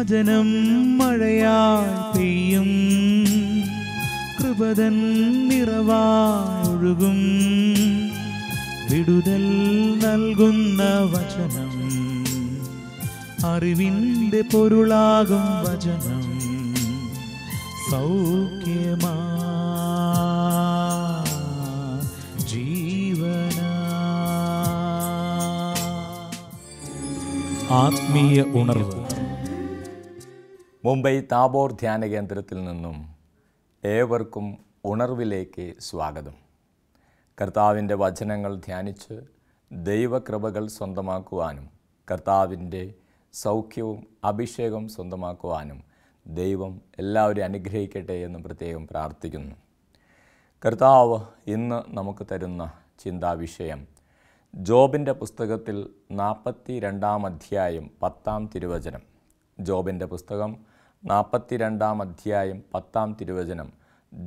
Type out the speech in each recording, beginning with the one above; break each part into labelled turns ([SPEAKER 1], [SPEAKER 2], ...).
[SPEAKER 1] വചനം മഴയാൽ പെയ്യും കൃപതൻ നിറവാഴുകും വിടുതൽ നൽകുന്ന വചനം അറിവിൻ്റെ പൊരുളാകും വചനം സൗഖ്യമാ ആത്മീയ ഉണർവ് മുംബൈ താബോർ ധ്യാന കേന്ദ്രത്തിൽ നിന്നും ഏവർക്കും ഉണർവിലേക്ക് സ്വാഗതം കർത്താവിൻ്റെ വചനങ്ങൾ ധ്യാനിച്ച് ദൈവകൃപകൾ സ്വന്തമാക്കുവാനും കർത്താവിൻ്റെ സൗഖ്യവും അഭിഷേകവും സ്വന്തമാക്കുവാനും ദൈവം എല്ലാവരും അനുഗ്രഹിക്കട്ടെ എന്ന് പ്രത്യേകം പ്രാർത്ഥിക്കുന്നു കർത്താവ് ഇന്ന് നമുക്ക് തരുന്ന ചിന്താവിഷയം ജോബിൻ്റെ പുസ്തകത്തിൽ നാൽപ്പത്തി രണ്ടാം അധ്യായം പത്താം തിരുവചനം ജോബിൻ്റെ പുസ്തകം നാൽപ്പത്തി രണ്ടാം അധ്യായം പത്താം തിരുവചനം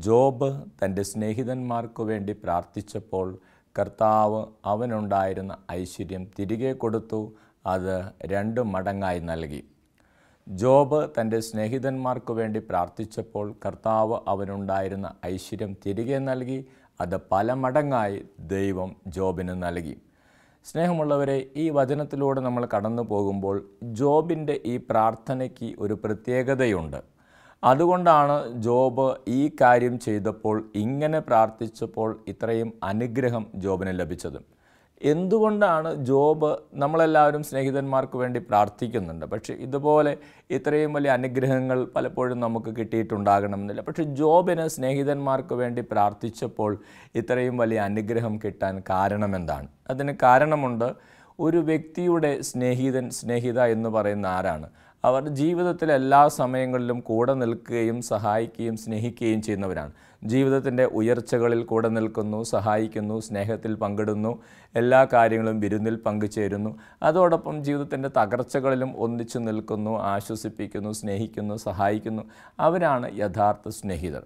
[SPEAKER 1] ജോബ് തൻ്റെ സ്നേഹിതന്മാർക്കു വേണ്ടി പ്രാർത്ഥിച്ചപ്പോൾ കർത്താവ് അവനുണ്ടായിരുന്ന ഐശ്വര്യം തിരികെ കൊടുത്തു അത് രണ്ട് മടങ്ങായി നൽകി ജോബ് തൻ്റെ സ്നേഹിതന്മാർക്കു വേണ്ടി പ്രാർത്ഥിച്ചപ്പോൾ കർത്താവ് അവനുണ്ടായിരുന്ന ഐശ്വര്യം തിരികെ നൽകി അത് പല മടങ്ങായി ദൈവം ജോബിന് നൽകി സ്നേഹമുള്ളവരെ ഈ വചനത്തിലൂടെ നമ്മൾ കടന്നു പോകുമ്പോൾ ജോബിൻ്റെ ഈ പ്രാർത്ഥനയ്ക്ക് ഒരു പ്രത്യേകതയുണ്ട് അതുകൊണ്ടാണ് ജോബ് ഈ കാര്യം ചെയ്തപ്പോൾ ഇങ്ങനെ പ്രാർത്ഥിച്ചപ്പോൾ ഇത്രയും അനുഗ്രഹം ജോബിന് ലഭിച്ചത് എന്തുകൊണ്ടാണ് ജോബ് നമ്മളെല്ലാവരും സ്നേഹിതന്മാർക്ക് വേണ്ടി പ്രാർത്ഥിക്കുന്നുണ്ട് പക്ഷേ ഇതുപോലെ ഇത്രയും വലിയ അനുഗ്രഹങ്ങൾ പലപ്പോഴും നമുക്ക് കിട്ടിയിട്ടുണ്ടാകണമെന്നില്ല പക്ഷേ ജോബിന് സ്നേഹിതന്മാർക്ക് വേണ്ടി പ്രാർത്ഥിച്ചപ്പോൾ ഇത്രയും വലിയ അനുഗ്രഹം കിട്ടാൻ കാരണം എന്താണ് അതിന് കാരണമുണ്ട് ഒരു വ്യക്തിയുടെ സ്നേഹിതൻ സ്നേഹിത എന്ന് പറയുന്ന ആരാണ് അവർ ജീവിതത്തിലെ എല്ലാ സമയങ്ങളിലും കൂടെ നിൽക്കുകയും സഹായിക്കുകയും സ്നേഹിക്കുകയും ചെയ്യുന്നവരാണ് ജീവിതത്തിൻ്റെ ഉയർച്ചകളിൽ കൂടെ നിൽക്കുന്നു സഹായിക്കുന്നു സ്നേഹത്തിൽ പങ്കിടുന്നു എല്ലാ കാര്യങ്ങളും വിരുന്നിൽ പങ്കുചേരുന്നു അതോടൊപ്പം ജീവിതത്തിൻ്റെ തകർച്ചകളിലും ഒന്നിച്ചു നിൽക്കുന്നു ആശ്വസിപ്പിക്കുന്നു സ്നേഹിക്കുന്നു സഹായിക്കുന്നു അവരാണ് യഥാർത്ഥ സ്നേഹിതർ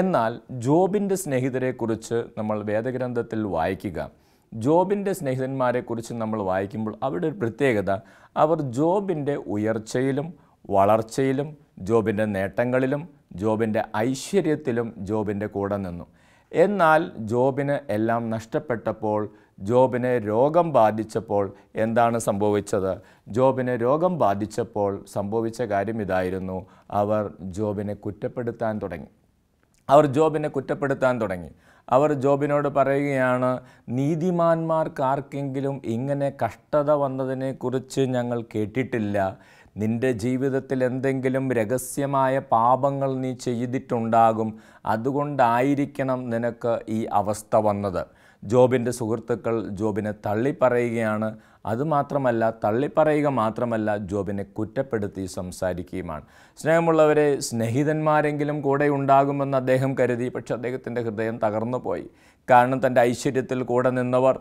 [SPEAKER 1] എന്നാൽ ജോബിൻ്റെ സ്നേഹിതരെക്കുറിച്ച് നമ്മൾ വേദഗ്രന്ഥത്തിൽ വായിക്കുക ജോബിൻ്റെ സ്നേഹിതന്മാരെക്കുറിച്ച് നമ്മൾ വായിക്കുമ്പോൾ അവിടെ ഒരു പ്രത്യേകത അവർ ജോബിൻ്റെ ഉയർച്ചയിലും വളർച്ചയിലും ജോബിൻ്റെ നേട്ടങ്ങളിലും ജോബിൻ്റെ ഐശ്വര്യത്തിലും ജോബിൻ്റെ കൂടെ നിന്നു എന്നാൽ ജോബിന് എല്ലാം നഷ്ടപ്പെട്ടപ്പോൾ ജോബിനെ രോഗം ബാധിച്ചപ്പോൾ എന്താണ് സംഭവിച്ചത് ജോബിനെ രോഗം ബാധിച്ചപ്പോൾ സംഭവിച്ച കാര്യം ഇതായിരുന്നു അവർ ജോബിനെ കുറ്റപ്പെടുത്താൻ തുടങ്ങി അവർ ജോബിനെ കുറ്റപ്പെടുത്താൻ തുടങ്ങി അവർ ജോബിനോട് പറയുകയാണ് നീതിമാന്മാർക്കാർക്കെങ്കിലും ഇങ്ങനെ കഷ്ടത വന്നതിനെക്കുറിച്ച് ഞങ്ങൾ കേട്ടിട്ടില്ല നിൻ്റെ ജീവിതത്തിൽ എന്തെങ്കിലും രഹസ്യമായ പാപങ്ങൾ നീ ചെയ്തിട്ടുണ്ടാകും അതുകൊണ്ടായിരിക്കണം നിനക്ക് ഈ അവസ്ഥ വന്നത് ജോബിൻ്റെ സുഹൃത്തുക്കൾ ജോബിനെ തള്ളിപ്പറയുകയാണ് അതുമാത്രമല്ല തള്ളിപ്പറയുക മാത്രമല്ല ജോബിനെ കുറ്റപ്പെടുത്തി സംസാരിക്കുകയുമാണ് സ്നേഹമുള്ളവരെ സ്നേഹിതന്മാരെങ്കിലും കൂടെ ഉണ്ടാകുമെന്ന് അദ്ദേഹം കരുതി പക്ഷെ അദ്ദേഹത്തിൻ്റെ ഹൃദയം തകർന്നു പോയി കാരണം തൻ്റെ ഐശ്വര്യത്തിൽ കൂടെ നിന്നവർ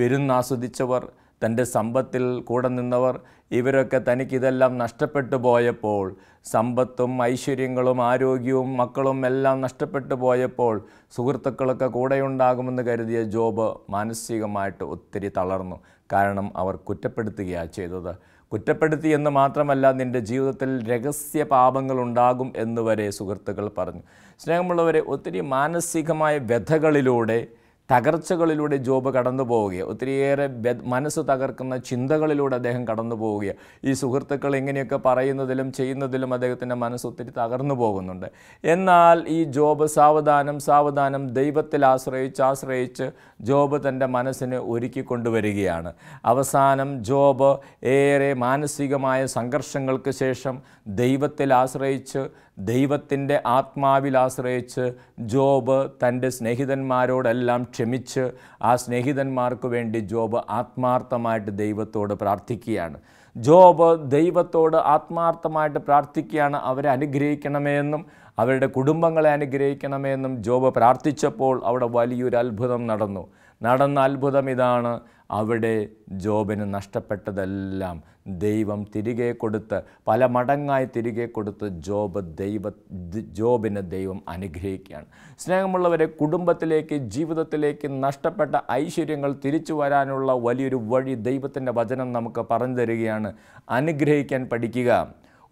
[SPEAKER 1] വിരുന്നാസ്വദിച്ചവർ തൻ്റെ സമ്പത്തിൽ കൂടെ നിന്നവർ ഇവരൊക്കെ തനിക്കിതെല്ലാം നഷ്ടപ്പെട്ടു പോയപ്പോൾ സമ്പത്തും ഐശ്വര്യങ്ങളും ആരോഗ്യവും മക്കളും എല്ലാം നഷ്ടപ്പെട്ടു പോയപ്പോൾ സുഹൃത്തുക്കളൊക്കെ കൂടെയുണ്ടാകുമെന്ന് കരുതിയ ജോബ് മാനസികമായിട്ട് ഒത്തിരി തളർന്നു കാരണം അവർ കുറ്റപ്പെടുത്തുകയാണ് ചെയ്തത് കുറ്റപ്പെടുത്തി എന്ന് മാത്രമല്ല നിൻ്റെ ജീവിതത്തിൽ രഹസ്യ പാപങ്ങൾ ഉണ്ടാകും എന്നുവരെ സുഹൃത്തുക്കൾ പറഞ്ഞു സ്നേഹമുള്ളവരെ ഒത്തിരി മാനസികമായ വ്യഥകളിലൂടെ തകർച്ചകളിലൂടെ ജോബ് കടന്നു പോവുകയോ ഒത്തിരിയേറെ മനസ്സ് തകർക്കുന്ന ചിന്തകളിലൂടെ അദ്ദേഹം കടന്നു പോവുകയോ ഈ സുഹൃത്തുക്കൾ എങ്ങനെയൊക്കെ പറയുന്നതിലും ചെയ്യുന്നതിലും അദ്ദേഹത്തിൻ്റെ മനസ്സ് ഒത്തിരി തകർന്നു പോകുന്നുണ്ട് എന്നാൽ ഈ ജോബ് സാവധാനം സാവധാനം ദൈവത്തിൽ ആശ്രയിച്ച് ആശ്രയിച്ച് ജോബ് തൻ്റെ മനസ്സിനെ ഒരുക്കി കൊണ്ടുവരികയാണ് അവസാനം ജോബ് ഏറെ മാനസികമായ സംഘർഷങ്ങൾക്ക് ശേഷം ദൈവത്തിൽ ആശ്രയിച്ച് ദൈവത്തിൻ്റെ ആത്മാവിൽ ആശ്രയിച്ച് ജോബ് തൻ്റെ സ്നേഹിതന്മാരോടെല്ലാം ക്ഷമിച്ച് ആ സ്നേഹിതന്മാർക്ക് വേണ്ടി ജോബ് ആത്മാർത്ഥമായിട്ട് ദൈവത്തോട് പ്രാർത്ഥിക്കുകയാണ് ജോബ് ദൈവത്തോട് ആത്മാർത്ഥമായിട്ട് പ്രാർത്ഥിക്കുകയാണ് അവരെ അനുഗ്രഹിക്കണമേ എന്നും അവരുടെ കുടുംബങ്ങളെ അനുഗ്രഹിക്കണമെന്നും ജോബ് പ്രാർത്ഥിച്ചപ്പോൾ അവിടെ വലിയൊരു അത്ഭുതം നടന്നു നടന്ന അത്ഭുതം ഇതാണ് അവിടെ ജോബിന് നഷ്ടപ്പെട്ടതെല്ലാം ദൈവം തിരികെ കൊടുത്ത് പല മടങ്ങായി തിരികെ കൊടുത്ത് ജോബ് ദൈവ ജോബിനെ ദൈവം അനുഗ്രഹിക്കുകയാണ് സ്നേഹമുള്ളവരെ കുടുംബത്തിലേക്ക് ജീവിതത്തിലേക്ക് നഷ്ടപ്പെട്ട ഐശ്വര്യങ്ങൾ തിരിച്ചു വരാനുള്ള വലിയൊരു വഴി ദൈവത്തിൻ്റെ വചനം നമുക്ക് പറഞ്ഞു തരികയാണ് അനുഗ്രഹിക്കാൻ പഠിക്കുക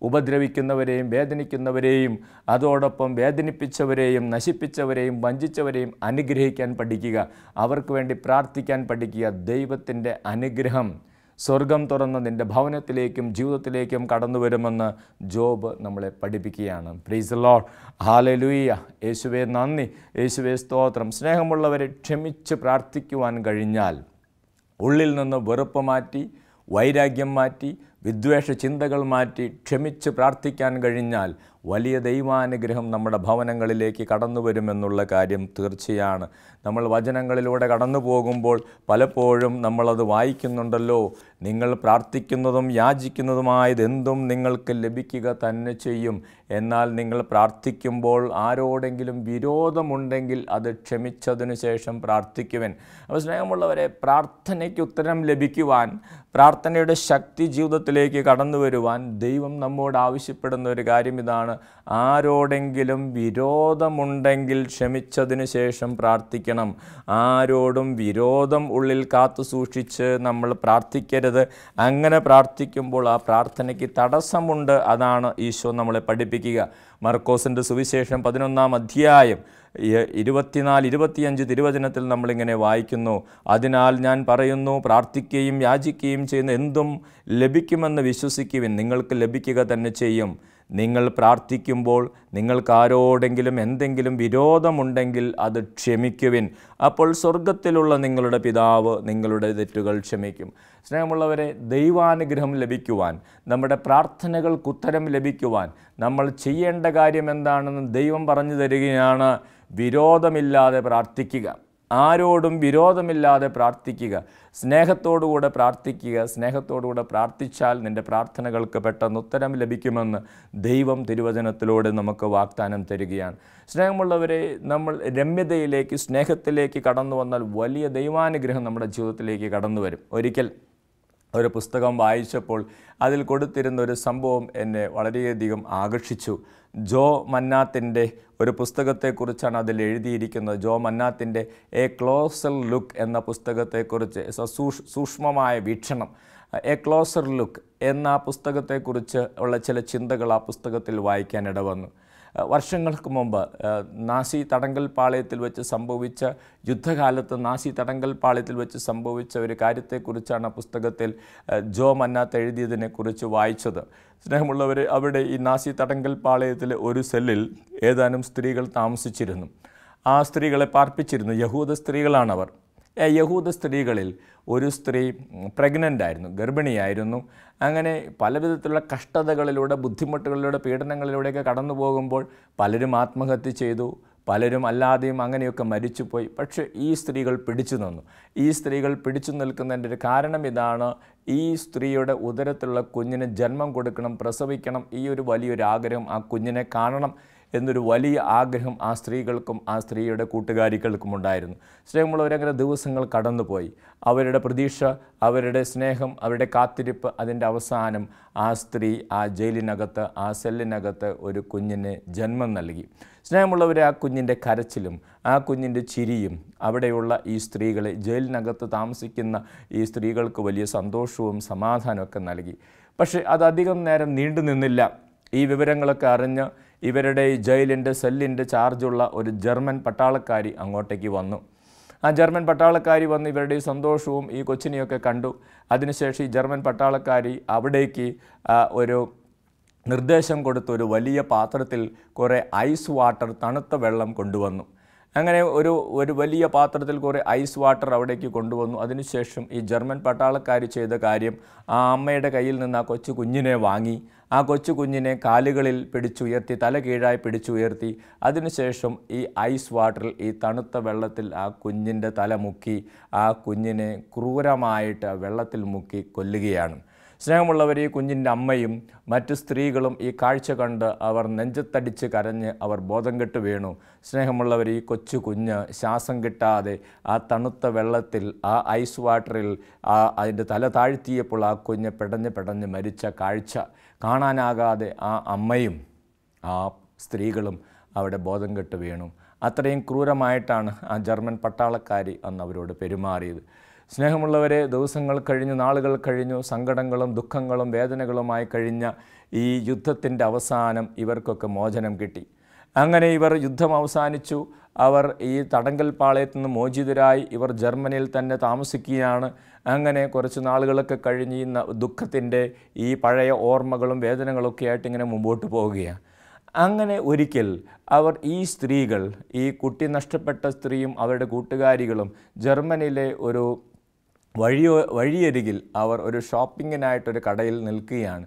[SPEAKER 1] ഉപദ്രവിക്കുന്നവരെയും വേദനിക്കുന്നവരെയും അതോടൊപ്പം വേദനിപ്പിച്ചവരെയും നശിപ്പിച്ചവരെയും വഞ്ചിച്ചവരെയും അനുഗ്രഹിക്കാൻ പഠിക്കുക അവർക്ക് വേണ്ടി പ്രാർത്ഥിക്കാൻ പഠിക്കുക ദൈവത്തിൻ്റെ അനുഗ്രഹം സ്വർഗം തുറന്ന് നിൻ്റെ ഭവനത്തിലേക്കും ജീവിതത്തിലേക്കും കടന്നു വരുമെന്ന് ജോബ് നമ്മളെ പഠിപ്പിക്കുകയാണ് പ്രീസ് ലോഡ് ഹാലലുയ്യ യേശുവെ നന്ദി യേശുവെ സ്തോത്രം സ്നേഹമുള്ളവരെ ക്ഷമിച്ച് പ്രാർത്ഥിക്കുവാൻ കഴിഞ്ഞാൽ ഉള്ളിൽ നിന്ന് വെറുപ്പ് മാറ്റി വൈരാഗ്യം മാറ്റി വിദ്വേഷ ചിന്തകൾ മാറ്റി ക്ഷമിച്ച് പ്രാർത്ഥിക്കാൻ കഴിഞ്ഞാൽ വലിയ ദൈവാനുഗ്രഹം നമ്മുടെ ഭവനങ്ങളിലേക്ക് കടന്നു വരുമെന്നുള്ള കാര്യം തീർച്ചയാണ് നമ്മൾ വചനങ്ങളിലൂടെ കടന്നു പോകുമ്പോൾ പലപ്പോഴും നമ്മളത് വായിക്കുന്നുണ്ടല്ലോ നിങ്ങൾ പ്രാർത്ഥിക്കുന്നതും യാചിക്കുന്നതുമായതെന്തും നിങ്ങൾക്ക് ലഭിക്കുക തന്നെ ചെയ്യും എന്നാൽ നിങ്ങൾ പ്രാർത്ഥിക്കുമ്പോൾ ആരോടെങ്കിലും വിരോധമുണ്ടെങ്കിൽ അത് ക്ഷമിച്ചതിനു ശേഷം പ്രാർത്ഥിക്കുവൻ അപ്പോൾ സ്നേഹമുള്ളവരെ പ്രാർത്ഥനയ്ക്ക് ഉത്തരം ലഭിക്കുവാൻ പ്രാർത്ഥനയുടെ ശക്തി ജീവിതത്തിലേക്ക് കടന്നു വരുവാൻ ദൈവം നമ്മോട് ആവശ്യപ്പെടുന്ന ഒരു കാര്യം ഇതാണ് പറയുകയാണ് ആരോടെങ്കിലും വിരോധമുണ്ടെങ്കിൽ ക്ഷമിച്ചതിന് ശേഷം പ്രാർത്ഥിക്കണം ആരോടും വിരോധം ഉള്ളിൽ കാത്തു സൂക്ഷിച്ച് നമ്മൾ പ്രാർത്ഥിക്കരുത് അങ്ങനെ പ്രാർത്ഥിക്കുമ്പോൾ ആ പ്രാർത്ഥനയ്ക്ക് തടസ്സമുണ്ട് അതാണ് ഈശോ നമ്മളെ പഠിപ്പിക്കുക മർക്കോസിൻ്റെ സുവിശേഷം പതിനൊന്നാം അധ്യായം ഇരുപത്തിനാല് ഇരുപത്തിയഞ്ച് തിരുവചനത്തിൽ നമ്മളിങ്ങനെ വായിക്കുന്നു അതിനാൽ ഞാൻ പറയുന്നു പ്രാർത്ഥിക്കുകയും യാചിക്കുകയും ചെയ്യുന്ന എന്തും ലഭിക്കുമെന്ന് വിശ്വസിക്കുവിൻ നിങ്ങൾക്ക് ലഭിക്കുക തന്നെ ചെയ്യും നിങ്ങൾ പ്രാർത്ഥിക്കുമ്പോൾ നിങ്ങൾക്ക് ആരോടെങ്കിലും എന്തെങ്കിലും വിരോധമുണ്ടെങ്കിൽ അത് ക്ഷമിക്കുവിൻ അപ്പോൾ സ്വർഗത്തിലുള്ള നിങ്ങളുടെ പിതാവ് നിങ്ങളുടെ തെറ്റുകൾ ക്ഷമിക്കും സ്നേഹമുള്ളവരെ ദൈവാനുഗ്രഹം ലഭിക്കുവാൻ നമ്മുടെ പ്രാർത്ഥനകൾക്ക് ഉത്തരം ലഭിക്കുവാൻ നമ്മൾ ചെയ്യേണ്ട കാര്യം എന്താണെന്ന് ദൈവം പറഞ്ഞു തരികയാണ് വിരോധമില്ലാതെ പ്രാർത്ഥിക്കുക ആരോടും വിരോധമില്ലാതെ പ്രാർത്ഥിക്കുക സ്നേഹത്തോടുകൂടെ പ്രാർത്ഥിക്കുക സ്നേഹത്തോടുകൂടെ പ്രാർത്ഥിച്ചാൽ നിൻ്റെ പ്രാർത്ഥനകൾക്ക് പെട്ടെന്ന് ഉത്തരം ലഭിക്കുമെന്ന് ദൈവം തിരുവചനത്തിലൂടെ നമുക്ക് വാഗ്ദാനം തരികയാണ് സ്നേഹമുള്ളവരെ നമ്മൾ രമ്യതയിലേക്ക് സ്നേഹത്തിലേക്ക് കടന്നു വന്നാൽ വലിയ ദൈവാനുഗ്രഹം നമ്മുടെ ജീവിതത്തിലേക്ക് കടന്നു വരും ഒരിക്കൽ ഒരു പുസ്തകം വായിച്ചപ്പോൾ അതിൽ കൊടുത്തിരുന്ന ഒരു സംഭവം എന്നെ വളരെയധികം ആകർഷിച്ചു ജോ മന്നാത്തിൻ്റെ ഒരു പുസ്തകത്തെക്കുറിച്ചാണ് അതിൽ എഴുതിയിരിക്കുന്നത് ജോ മന്നാത്തിൻ്റെ എ ക്ലോസർ ലുക്ക് എന്ന പുസ്തകത്തെക്കുറിച്ച് സൂക്ഷ്മമായ വീക്ഷണം എ ക്ലോസർ ലുക്ക് എന്ന പുസ്തകത്തെക്കുറിച്ച് ഉള്ള ചില ചിന്തകൾ ആ പുസ്തകത്തിൽ വായിക്കാൻ ഇടവന്നു വർഷങ്ങൾക്ക് മുമ്പ് നാസി തടങ്കൽ പാളയത്തിൽ വെച്ച് സംഭവിച്ച യുദ്ധകാലത്ത് നാസി തടങ്കൽ പാളയത്തിൽ വെച്ച് സംഭവിച്ച ഒരു കാര്യത്തെക്കുറിച്ചാണ് പുസ്തകത്തിൽ ജോ മന്നാത്ത് എഴുതിയതിനെക്കുറിച്ച് വായിച്ചത് സ്നേഹമുള്ളവർ അവിടെ ഈ നാസി തടങ്കൽ പാളയത്തിലെ ഒരു സെല്ലിൽ ഏതാനും സ്ത്രീകൾ താമസിച്ചിരുന്നു ആ സ്ത്രീകളെ പാർപ്പിച്ചിരുന്നു യഹൂദ സ്ത്രീകളാണവർ യഹൂദ സ്ത്രീകളിൽ ഒരു സ്ത്രീ പ്രഗ്നൻ്റ് ആയിരുന്നു ഗർഭിണിയായിരുന്നു അങ്ങനെ വിധത്തിലുള്ള കഷ്ടതകളിലൂടെ ബുദ്ധിമുട്ടുകളിലൂടെ പീഡനങ്ങളിലൂടെയൊക്കെ കടന്നു പോകുമ്പോൾ പലരും ആത്മഹത്യ ചെയ്തു പലരും അല്ലാതെയും അങ്ങനെയൊക്കെ മരിച്ചുപോയി പക്ഷേ ഈ സ്ത്രീകൾ പിടിച്ചു നിന്നു ഈ സ്ത്രീകൾ പിടിച്ചു നിൽക്കുന്നതിൻ്റെ ഒരു കാരണം ഇതാണ് ഈ സ്ത്രീയുടെ ഉദരത്തിലുള്ള കുഞ്ഞിന് ജന്മം കൊടുക്കണം പ്രസവിക്കണം ഈ ഒരു വലിയൊരു ആഗ്രഹം ആ കുഞ്ഞിനെ കാണണം എന്നൊരു വലിയ ആഗ്രഹം ആ സ്ത്രീകൾക്കും ആ സ്ത്രീയുടെ കൂട്ടുകാരികൾക്കും ഉണ്ടായിരുന്നു സ്നേഹമുള്ളവരങ്ങനെ ദിവസങ്ങൾ കടന്നുപോയി അവരുടെ പ്രതീക്ഷ അവരുടെ സ്നേഹം അവരുടെ കാത്തിരിപ്പ് അതിൻ്റെ അവസാനം ആ സ്ത്രീ ആ ജയിലിനകത്ത് ആ സെല്ലിനകത്ത് ഒരു കുഞ്ഞിന് ജന്മം നൽകി സ്നേഹമുള്ളവരെ ആ കുഞ്ഞിൻ്റെ കരച്ചിലും ആ കുഞ്ഞിൻ്റെ ചിരിയും അവിടെയുള്ള ഈ സ്ത്രീകളെ ജയിലിനകത്ത് താമസിക്കുന്ന ഈ സ്ത്രീകൾക്ക് വലിയ സന്തോഷവും സമാധാനമൊക്കെ നൽകി പക്ഷേ അത് അധികം നേരം നീണ്ടു നിന്നില്ല ഈ വിവരങ്ങളൊക്കെ അറിഞ്ഞ് ഇവരുടെ ഈ ജയിലിൻ്റെ സെല്ലിൻ്റെ ചാർജുള്ള ഒരു ജർമ്മൻ പട്ടാളക്കാരി അങ്ങോട്ടേക്ക് വന്നു ആ ജർമ്മൻ പട്ടാളക്കാരി വന്ന് ഇവരുടെ ഈ സന്തോഷവും ഈ കൊച്ചിനെയൊക്കെ കണ്ടു അതിനുശേഷം ഈ ജർമ്മൻ പട്ടാളക്കാരി അവിടേക്ക് ഒരു നിർദ്ദേശം കൊടുത്ത് ഒരു വലിയ പാത്രത്തിൽ കുറേ ഐസ് വാട്ടർ തണുത്ത വെള്ളം കൊണ്ടുവന്നു അങ്ങനെ ഒരു ഒരു വലിയ പാത്രത്തിൽ കുറേ ഐസ് വാട്ടർ അവിടേക്ക് കൊണ്ടുവന്നു അതിനുശേഷം ഈ ജർമ്മൻ പട്ടാളക്കാർ ചെയ്ത കാര്യം ആ അമ്മയുടെ കയ്യിൽ നിന്ന് ആ കൊച്ചു കുഞ്ഞിനെ വാങ്ങി ആ കൊച്ചു കുഞ്ഞിനെ കാലുകളിൽ പിടിച്ചുയർത്തി തല കീഴായി പിടിച്ചുയർത്തി അതിനുശേഷം ഈ ഐസ് വാട്ടറിൽ ഈ തണുത്ത വെള്ളത്തിൽ ആ കുഞ്ഞിൻ്റെ തല മുക്കി ആ കുഞ്ഞിനെ ക്രൂരമായിട്ട് വെള്ളത്തിൽ മുക്കി കൊല്ലുകയാണ് സ്നേഹമുള്ളവരെ ഈ കുഞ്ഞിൻ്റെ അമ്മയും മറ്റു സ്ത്രീകളും ഈ കാഴ്ച കണ്ട് അവർ നെഞ്ചത്തടിച്ച് കരഞ്ഞ് അവർ ബോധം കെട്ട് വീണു സ്നേഹമുള്ളവർ ഈ കൊച്ചു കുഞ്ഞ് ശ്വാസം കിട്ടാതെ ആ തണുത്ത വെള്ളത്തിൽ ആ ഐസ് വാട്ടറിൽ ആ അതിൻ്റെ തല താഴ്ത്തിയപ്പോൾ ആ കുഞ്ഞ് പെടഞ്ഞ് പെടഞ്ഞ് മരിച്ച കാഴ്ച കാണാനാകാതെ ആ അമ്മയും ആ സ്ത്രീകളും അവിടെ ബോധം കെട്ട് വീണു അത്രയും ക്രൂരമായിട്ടാണ് ആ ജർമ്മൻ പട്ടാളക്കാരി അന്ന് അവരോട് പെരുമാറിയത് സ്നേഹമുള്ളവരെ ദിവസങ്ങൾ കഴിഞ്ഞു നാളുകൾ കഴിഞ്ഞു സങ്കടങ്ങളും ദുഃഖങ്ങളും വേദനകളുമായി കഴിഞ്ഞ ഈ യുദ്ധത്തിൻ്റെ അവസാനം ഇവർക്കൊക്കെ മോചനം കിട്ടി അങ്ങനെ ഇവർ യുദ്ധം അവസാനിച്ചു അവർ ഈ തടങ്കൽ പാളയത്തു നിന്ന് മോചിതരായി ഇവർ ജർമ്മനിയിൽ തന്നെ താമസിക്കുകയാണ് അങ്ങനെ കുറച്ച് നാളുകളൊക്കെ കഴിഞ്ഞ് ഈ ദുഃഖത്തിൻ്റെ ഈ പഴയ ഓർമ്മകളും വേദനകളൊക്കെ ആയിട്ട് ഇങ്ങനെ മുമ്പോട്ട് പോവുകയാണ് അങ്ങനെ ഒരിക്കൽ അവർ ഈ സ്ത്രീകൾ ഈ കുട്ടി നഷ്ടപ്പെട്ട സ്ത്രീയും അവരുടെ കൂട്ടുകാരികളും ജർമ്മനിയിലെ ഒരു വഴിയോ വഴിയരികിൽ അവർ ഒരു ഷോപ്പിങ്ങിനായിട്ടൊരു കടയിൽ നിൽക്കുകയാണ്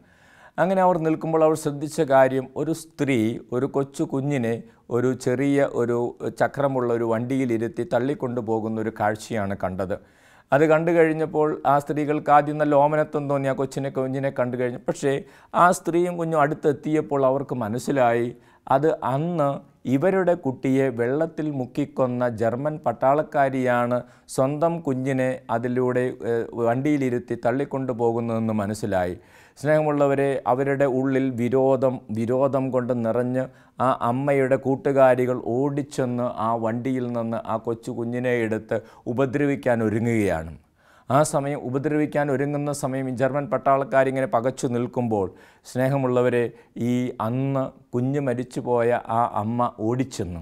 [SPEAKER 1] അങ്ങനെ അവർ നിൽക്കുമ്പോൾ അവർ ശ്രദ്ധിച്ച കാര്യം ഒരു സ്ത്രീ ഒരു കൊച്ചു കുഞ്ഞിനെ ഒരു ചെറിയ ഒരു ചക്രമുള്ള ഒരു വണ്ടിയിലിരുത്തി തള്ളിക്കൊണ്ടു പോകുന്ന ഒരു കാഴ്ചയാണ് കണ്ടത് അത് കണ്ടു കഴിഞ്ഞപ്പോൾ ആ സ്ത്രീകൾക്ക് ആദ്യം നല്ല ഓമനത്വം തോന്നി ആ കൊച്ചിനെ കുഞ്ഞിനെ കണ്ടു കഴിഞ്ഞു പക്ഷേ ആ സ്ത്രീയും കുഞ്ഞും അടുത്തെത്തിയപ്പോൾ അവർക്ക് മനസ്സിലായി അത് അന്ന് ഇവരുടെ കുട്ടിയെ വെള്ളത്തിൽ മുക്കിക്കൊന്ന ജർമ്മൻ പട്ടാളക്കാരിയാണ് സ്വന്തം കുഞ്ഞിനെ അതിലൂടെ വണ്ടിയിലിരുത്തി തള്ളിക്കൊണ്ടു പോകുന്നതെന്ന് മനസ്സിലായി സ്നേഹമുള്ളവരെ അവരുടെ ഉള്ളിൽ വിരോധം വിരോധം കൊണ്ട് നിറഞ്ഞ് ആ അമ്മയുടെ കൂട്ടുകാരികൾ ഓടിച്ചെന്ന് ആ വണ്ടിയിൽ നിന്ന് ആ കൊച്ചു കുഞ്ഞിനെ എടുത്ത് ഉപദ്രവിക്കാൻ ഒരുങ്ങുകയാണ് ആ സമയം ഉപദ്രവിക്കാൻ ഒരുങ്ങുന്ന സമയം ഈ ജർമ്മൻ പട്ടാളക്കാരിങ്ങനെ പകച്ചു നിൽക്കുമ്പോൾ സ്നേഹമുള്ളവരെ ഈ അന്ന് കുഞ്ഞ് മരിച്ചുപോയ ആ അമ്മ ഓടിച്ചെന്നു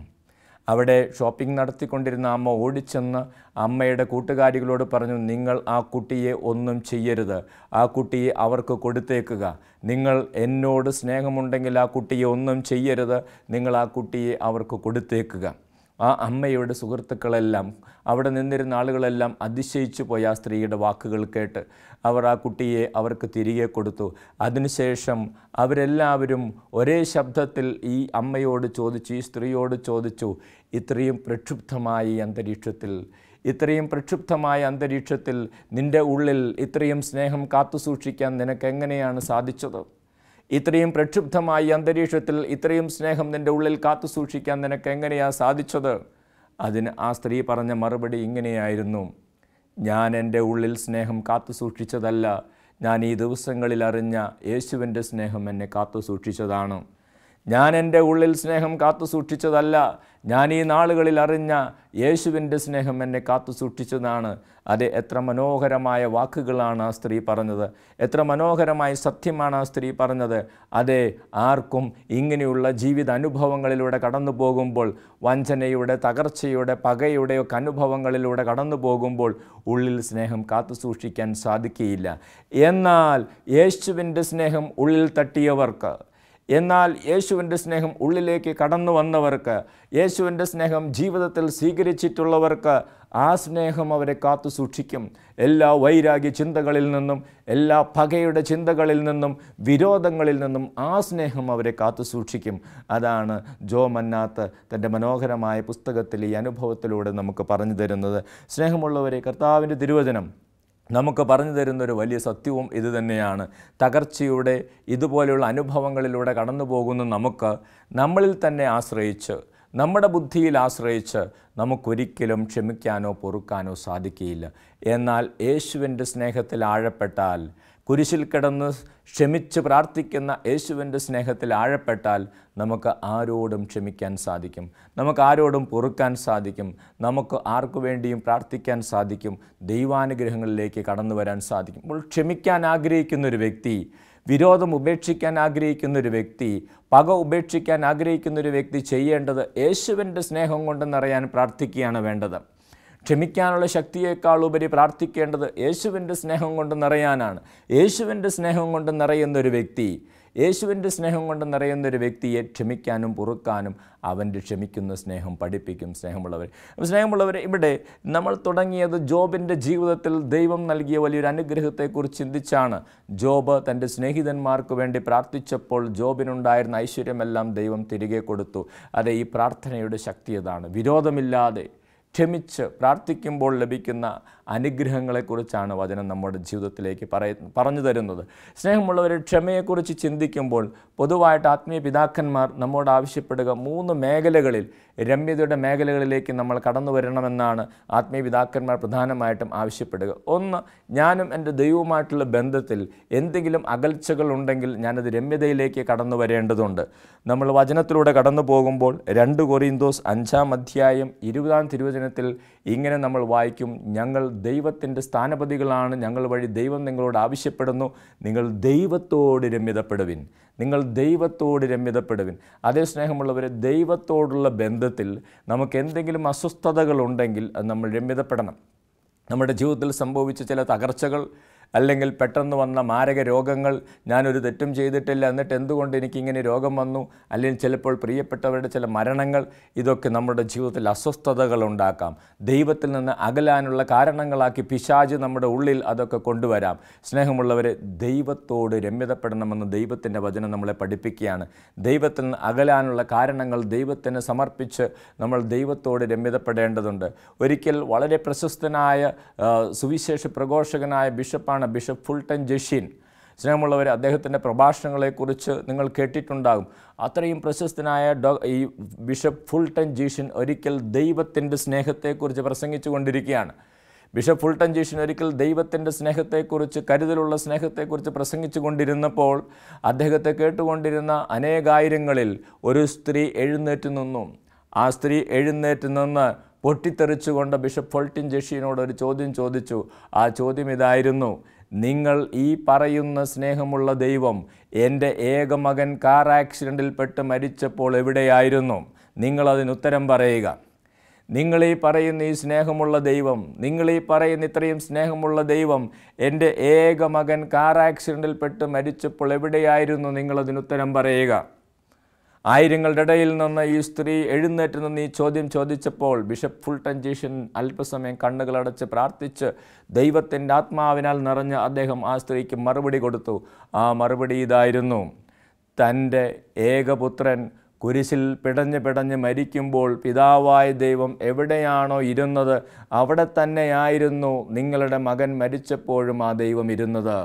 [SPEAKER 1] അവിടെ ഷോപ്പിംഗ് നടത്തിക്കൊണ്ടിരുന്ന അമ്മ ഓടിച്ചെന്ന് അമ്മയുടെ കൂട്ടുകാരികളോട് പറഞ്ഞു നിങ്ങൾ ആ കുട്ടിയെ ഒന്നും ചെയ്യരുത് ആ കുട്ടിയെ അവർക്ക് കൊടുത്തേക്കുക നിങ്ങൾ എന്നോട് സ്നേഹമുണ്ടെങ്കിൽ ആ കുട്ടിയെ ഒന്നും ചെയ്യരുത് നിങ്ങൾ ആ കുട്ടിയെ അവർക്ക് കൊടുത്തേക്കുക ആ അമ്മയുടെ സുഹൃത്തുക്കളെല്ലാം അവിടെ നിന്നിരുന്ന ആളുകളെല്ലാം അതിശയിച്ചു പോയി ആ സ്ത്രീയുടെ വാക്കുകൾ കേട്ട് അവർ ആ കുട്ടിയെ അവർക്ക് തിരികെ കൊടുത്തു അതിനുശേഷം അവരെല്ലാവരും ഒരേ ശബ്ദത്തിൽ ഈ അമ്മയോട് ചോദിച്ചു ഈ സ്ത്രീയോട് ചോദിച്ചു ഇത്രയും പ്രക്ഷുബ്ധമായ ഈ അന്തരീക്ഷത്തിൽ ഇത്രയും പ്രക്ഷുബ്ധമായ അന്തരീക്ഷത്തിൽ നിൻ്റെ ഉള്ളിൽ ഇത്രയും സ്നേഹം കാത്തുസൂക്ഷിക്കാൻ നിനക്കെങ്ങനെയാണ് സാധിച്ചത് ഇത്രയും പ്രക്ഷുബ്ധമായ അന്തരീക്ഷത്തിൽ ഇത്രയും സ്നേഹം നിൻ്റെ ഉള്ളിൽ കാത്തു സൂക്ഷിക്കാൻ നിനക്ക് എങ്ങനെയാ സാധിച്ചത് അതിന് ആ സ്ത്രീ പറഞ്ഞ മറുപടി ഇങ്ങനെയായിരുന്നു ഞാൻ എൻ്റെ ഉള്ളിൽ സ്നേഹം കാത്തു സൂക്ഷിച്ചതല്ല ഞാൻ ഈ ദിവസങ്ങളിൽ അറിഞ്ഞ യേശുവിൻ്റെ സ്നേഹം എന്നെ കാത്തു സൂക്ഷിച്ചതാണ് ഞാൻ എൻ്റെ ഉള്ളിൽ സ്നേഹം കാത്തു സൂക്ഷിച്ചതല്ല ഞാൻ ഈ നാളുകളിൽ അറിഞ്ഞ യേശുവിൻ്റെ സ്നേഹം എന്നെ കാത്തു സൂക്ഷിച്ചതാണ് അത് എത്ര മനോഹരമായ വാക്കുകളാണ് ആ സ്ത്രീ പറഞ്ഞത് എത്ര മനോഹരമായ സത്യമാണ് ആ സ്ത്രീ പറഞ്ഞത് അതെ ആർക്കും ഇങ്ങനെയുള്ള ജീവിത അനുഭവങ്ങളിലൂടെ കടന്നു പോകുമ്പോൾ വഞ്ചനയുടെ തകർച്ചയുടെ ഒക്കെ അനുഭവങ്ങളിലൂടെ കടന്നു പോകുമ്പോൾ ഉള്ളിൽ സ്നേഹം കാത്തു സൂക്ഷിക്കാൻ സാധിക്കുകയില്ല എന്നാൽ യേശുവിൻ്റെ സ്നേഹം ഉള്ളിൽ തട്ടിയവർക്ക് എന്നാൽ യേശുവിൻ്റെ സ്നേഹം ഉള്ളിലേക്ക് കടന്നു വന്നവർക്ക് യേശുവിൻ്റെ സ്നേഹം ജീവിതത്തിൽ സ്വീകരിച്ചിട്ടുള്ളവർക്ക് ആ സ്നേഹം അവരെ കാത്തു സൂക്ഷിക്കും എല്ലാ വൈരാഗ്യ ചിന്തകളിൽ നിന്നും എല്ലാ പകയുടെ ചിന്തകളിൽ നിന്നും വിരോധങ്ങളിൽ നിന്നും ആ സ്നേഹം അവരെ കാത്തു സൂക്ഷിക്കും അതാണ് ജോ മന്നാത്ത് തൻ്റെ മനോഹരമായ പുസ്തകത്തിൽ ഈ അനുഭവത്തിലൂടെ നമുക്ക് പറഞ്ഞു തരുന്നത് സ്നേഹമുള്ളവരെ കർത്താവിൻ്റെ തിരുവചനം നമുക്ക് പറഞ്ഞു തരുന്നൊരു വലിയ സത്യവും ഇത് തന്നെയാണ് തകർച്ചയുടെ ഇതുപോലെയുള്ള അനുഭവങ്ങളിലൂടെ കടന്നു പോകുന്ന നമുക്ക് നമ്മളിൽ തന്നെ ആശ്രയിച്ച് നമ്മുടെ ബുദ്ധിയിൽ ആശ്രയിച്ച് നമുക്കൊരിക്കലും ക്ഷമിക്കാനോ പൊറുക്കാനോ സാധിക്കുകയില്ല എന്നാൽ യേശുവിൻ്റെ സ്നേഹത്തിൽ ആഴപ്പെട്ടാൽ കുരിശിൽ കിടന്ന് ക്ഷമിച്ച് പ്രാർത്ഥിക്കുന്ന യേശുവിൻ്റെ സ്നേഹത്തിൽ ആഴപ്പെട്ടാൽ നമുക്ക് ആരോടും ക്ഷമിക്കാൻ സാധിക്കും നമുക്ക് ആരോടും പൊറുക്കാൻ സാധിക്കും നമുക്ക് ആർക്കു വേണ്ടിയും പ്രാർത്ഥിക്കാൻ സാധിക്കും ദൈവാനുഗ്രഹങ്ങളിലേക്ക് കടന്നു വരാൻ സാധിക്കും അപ്പോൾ ക്ഷമിക്കാൻ ആഗ്രഹിക്കുന്ന ഒരു വ്യക്തി വിരോധം ഉപേക്ഷിക്കാൻ ആഗ്രഹിക്കുന്ന ഒരു വ്യക്തി പക ഉപേക്ഷിക്കാൻ ആഗ്രഹിക്കുന്ന ഒരു വ്യക്തി ചെയ്യേണ്ടത് യേശുവിൻ്റെ സ്നേഹം കൊണ്ടെന്നറിയാൻ പ്രാർത്ഥിക്കുകയാണ് വേണ്ടത് ക്ഷമിക്കാനുള്ള ഉപരി പ്രാർത്ഥിക്കേണ്ടത് യേശുവിൻ്റെ സ്നേഹം കൊണ്ട് നിറയാനാണ് യേശുവിൻ്റെ സ്നേഹം കൊണ്ട് നിറയുന്നൊരു വ്യക്തി യേശുവിൻ്റെ സ്നേഹം കൊണ്ട് നിറയുന്ന ഒരു വ്യക്തിയെ ക്ഷമിക്കാനും പൊറുക്കാനും അവൻ്റെ ക്ഷമിക്കുന്ന സ്നേഹം പഠിപ്പിക്കും സ്നേഹമുള്ളവർ സ്നേഹമുള്ളവർ ഇവിടെ നമ്മൾ തുടങ്ങിയത് ജോബിൻ്റെ ജീവിതത്തിൽ ദൈവം നൽകിയ വലിയൊരു അനുഗ്രഹത്തെക്കുറിച്ച് ചിന്തിച്ചാണ് ജോബ് തൻ്റെ സ്നേഹിതന്മാർക്ക് വേണ്ടി പ്രാർത്ഥിച്ചപ്പോൾ ജോബിനുണ്ടായിരുന്ന ഐശ്വര്യമെല്ലാം ദൈവം തിരികെ കൊടുത്തു അതെ ഈ പ്രാർത്ഥനയുടെ ശക്തി അതാണ് വിരോധമില്ലാതെ ക്ഷമിച്ച് പ്രാർത്ഥിക്കുമ്പോൾ ലഭിക്കുന്ന അനുഗ്രഹങ്ങളെക്കുറിച്ചാണ് വചനം നമ്മുടെ ജീവിതത്തിലേക്ക് പറയ പറഞ്ഞു തരുന്നത് സ്നേഹമുള്ളവരെ ക്ഷമയെക്കുറിച്ച് ചിന്തിക്കുമ്പോൾ പൊതുവായിട്ട് ആത്മീയ പിതാക്കന്മാർ നമ്മോട് ആവശ്യപ്പെടുക മൂന്ന് മേഖലകളിൽ രമ്യതയുടെ മേഖലകളിലേക്ക് നമ്മൾ കടന്നു വരണമെന്നാണ് ആത്മീയ പിതാക്കന്മാർ പ്രധാനമായിട്ടും ആവശ്യപ്പെടുക ഒന്ന് ഞാനും എൻ്റെ ദൈവവുമായിട്ടുള്ള ബന്ധത്തിൽ എന്തെങ്കിലും അകൽച്ചകൾ ഉണ്ടെങ്കിൽ ഞാനത് രമ്യതയിലേക്ക് കടന്നു വരേണ്ടതുണ്ട് നമ്മൾ വചനത്തിലൂടെ കടന്നു പോകുമ്പോൾ രണ്ട് കൊറിയന്തോസ് അഞ്ചാം അധ്യായം ഇരുപതാം തിരുവചനത്തിൽ ഇങ്ങനെ നമ്മൾ വായിക്കും ഞങ്ങൾ ദൈവത്തിൻ്റെ സ്ഥാനപതികളാണ് ഞങ്ങൾ വഴി ദൈവം നിങ്ങളോട് ആവശ്യപ്പെടുന്നു നിങ്ങൾ ദൈവത്തോട് രമ്യതപ്പെടുവിൻ നിങ്ങൾ ദൈവത്തോട് രമ്യതപ്പെടുവിൻ അതേ സ്നേഹമുള്ളവരെ ദൈവത്തോടുള്ള ബന്ധത്തിൽ നമുക്ക് എന്തെങ്കിലും അസ്വസ്ഥതകളുണ്ടെങ്കിൽ അത് നമ്മൾ രമ്യതപ്പെടണം നമ്മുടെ ജീവിതത്തിൽ സംഭവിച്ച ചില തകർച്ചകൾ അല്ലെങ്കിൽ പെട്ടെന്ന് വന്ന മാരക രോഗങ്ങൾ ഞാനൊരു തെറ്റും ചെയ്തിട്ടില്ല എന്നിട്ട് എന്തുകൊണ്ട് എനിക്കിങ്ങനെ രോഗം വന്നു അല്ലെങ്കിൽ ചിലപ്പോൾ പ്രിയപ്പെട്ടവരുടെ ചില മരണങ്ങൾ ഇതൊക്കെ നമ്മുടെ ജീവിതത്തിൽ അസ്വസ്ഥതകൾ ഉണ്ടാക്കാം ദൈവത്തിൽ നിന്ന് അകലാനുള്ള കാരണങ്ങളാക്കി പിശാജ് നമ്മുടെ ഉള്ളിൽ അതൊക്കെ കൊണ്ടുവരാം സ്നേഹമുള്ളവരെ ദൈവത്തോട് രമ്യതപ്പെടണമെന്ന് ദൈവത്തിൻ്റെ വചനം നമ്മളെ പഠിപ്പിക്കുകയാണ് ദൈവത്തിൽ നിന്ന് അകലാനുള്ള കാരണങ്ങൾ ദൈവത്തിന് സമർപ്പിച്ച് നമ്മൾ ദൈവത്തോട് രമ്യതപ്പെടേണ്ടതുണ്ട് ഒരിക്കൽ വളരെ പ്രശസ്തനായ സുവിശേഷ പ്രഘോഷകനായ ബിഷപ്പാണ് പ്രഭാഷകനാണ് ബിഷപ്പ് ഫുൾട്ടൻ ജഷീൻ സ്നേഹമുള്ളവർ അദ്ദേഹത്തിൻ്റെ പ്രഭാഷണങ്ങളെക്കുറിച്ച് നിങ്ങൾ കേട്ടിട്ടുണ്ടാകും അത്രയും പ്രശസ്തനായ ഡോ ഈ ബിഷപ്പ് ഫുൾട്ടൻ ജീഷൻ ഒരിക്കൽ ദൈവത്തിൻ്റെ സ്നേഹത്തെക്കുറിച്ച് പ്രസംഗിച്ചു കൊണ്ടിരിക്കുകയാണ് ബിഷപ്പ് ഫുൾട്ടൻ ജീഷൻ ഒരിക്കൽ ദൈവത്തിൻ്റെ സ്നേഹത്തെക്കുറിച്ച് കരുതലുള്ള സ്നേഹത്തെക്കുറിച്ച് പ്രസംഗിച്ചു കൊണ്ടിരുന്നപ്പോൾ അദ്ദേഹത്തെ കേട്ടുകൊണ്ടിരുന്ന അനേകായിരങ്ങളിൽ ഒരു സ്ത്രീ എഴുന്നേറ്റ് നിന്നു ആ സ്ത്രീ എഴുന്നേറ്റ് നിന്ന് പൊട്ടിത്തെറിച്ചുകൊണ്ട് ബിഷപ്പ് ഫോൾട്ടിൻ ജഷീനോട് ഒരു ചോദ്യം ചോദിച്ചു ആ ചോദ്യം ഇതായിരുന്നു നിങ്ങൾ ഈ പറയുന്ന സ്നേഹമുള്ള ദൈവം എൻ്റെ ഏകമകൻ കാർ ആക്സിഡൻറ്റിൽപ്പെട്ട് മരിച്ചപ്പോൾ എവിടെയായിരുന്നു നിങ്ങളതിന് ഉത്തരം പറയുക നിങ്ങൾ ഈ പറയുന്ന ഈ സ്നേഹമുള്ള ദൈവം നിങ്ങൾ ഈ പറയുന്ന ഇത്രയും സ്നേഹമുള്ള ദൈവം എൻ്റെ ഏക മകൻ കാർ ആക്സിഡൻറ്റിൽപ്പെട്ട് മരിച്ചപ്പോൾ എവിടെയായിരുന്നു നിങ്ങളതിനുത്തരം പറയുക ആയിരങ്ങളുടെ ഇടയിൽ നിന്ന് ഈ സ്ത്രീ എഴുന്നേറ്റ് നിന്ന് ഈ ചോദ്യം ചോദിച്ചപ്പോൾ ബിഷപ്പ് ഫുൾ ടഞ്ചീഷൻ അല്പസമയം കണ്ണുകളടച്ച് പ്രാർത്ഥിച്ച് ദൈവത്തിൻ്റെ ആത്മാവിനാൽ നിറഞ്ഞ അദ്ദേഹം ആ സ്ത്രീക്ക് മറുപടി കൊടുത്തു ആ മറുപടി ഇതായിരുന്നു തൻ്റെ ഏകപുത്രൻ കുരിശിൽ പിടഞ്ഞ് പിടഞ്ഞ് മരിക്കുമ്പോൾ പിതാവായ ദൈവം എവിടെയാണോ ഇരുന്നത് അവിടെ തന്നെയായിരുന്നു നിങ്ങളുടെ മകൻ മരിച്ചപ്പോഴും ആ ദൈവം ഇരുന്നത്